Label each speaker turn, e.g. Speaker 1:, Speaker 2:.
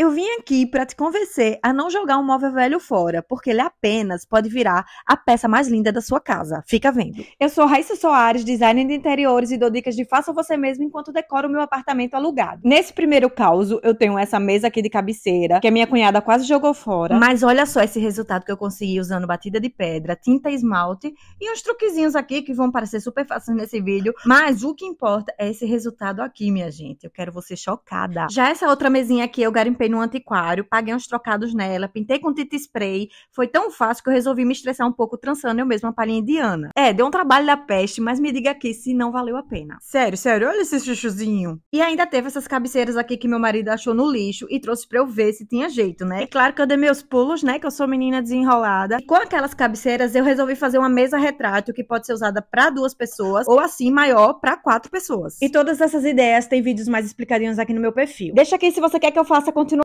Speaker 1: Eu vim aqui para te convencer a não jogar um móvel velho fora, porque ele apenas pode virar a peça mais linda da sua casa. Fica vendo. Eu sou Raíssa Soares, designer de interiores e dou dicas de faça você mesmo enquanto decora o meu apartamento alugado. Nesse primeiro caso, eu tenho essa mesa aqui de cabeceira, que a minha cunhada quase jogou fora. Mas olha só esse resultado que eu consegui usando batida de pedra, tinta esmalte e uns truquezinhos aqui que vão parecer super fáceis nesse vídeo, mas o que importa é esse resultado aqui, minha gente. Eu quero você chocada. Já essa outra mesinha aqui eu garimpei no antiquário, paguei uns trocados nela, pintei com tinta spray. Foi tão fácil que eu resolvi me estressar um pouco trançando eu mesma a de indiana. É, deu um trabalho da peste, mas me diga aqui se não valeu a pena. Sério, sério, olha esse chuchuzinho. E ainda teve essas cabeceiras aqui que meu marido achou no lixo e trouxe pra eu ver se tinha jeito, né? E claro que eu dei meus pulos, né? Que eu sou menina desenrolada. E com aquelas cabeceiras, eu resolvi fazer uma mesa retrato que pode ser usada para duas pessoas ou assim maior para quatro pessoas. E todas essas ideias têm vídeos mais explicadinhos aqui no meu perfil. Deixa aqui se você quer que eu faça continuação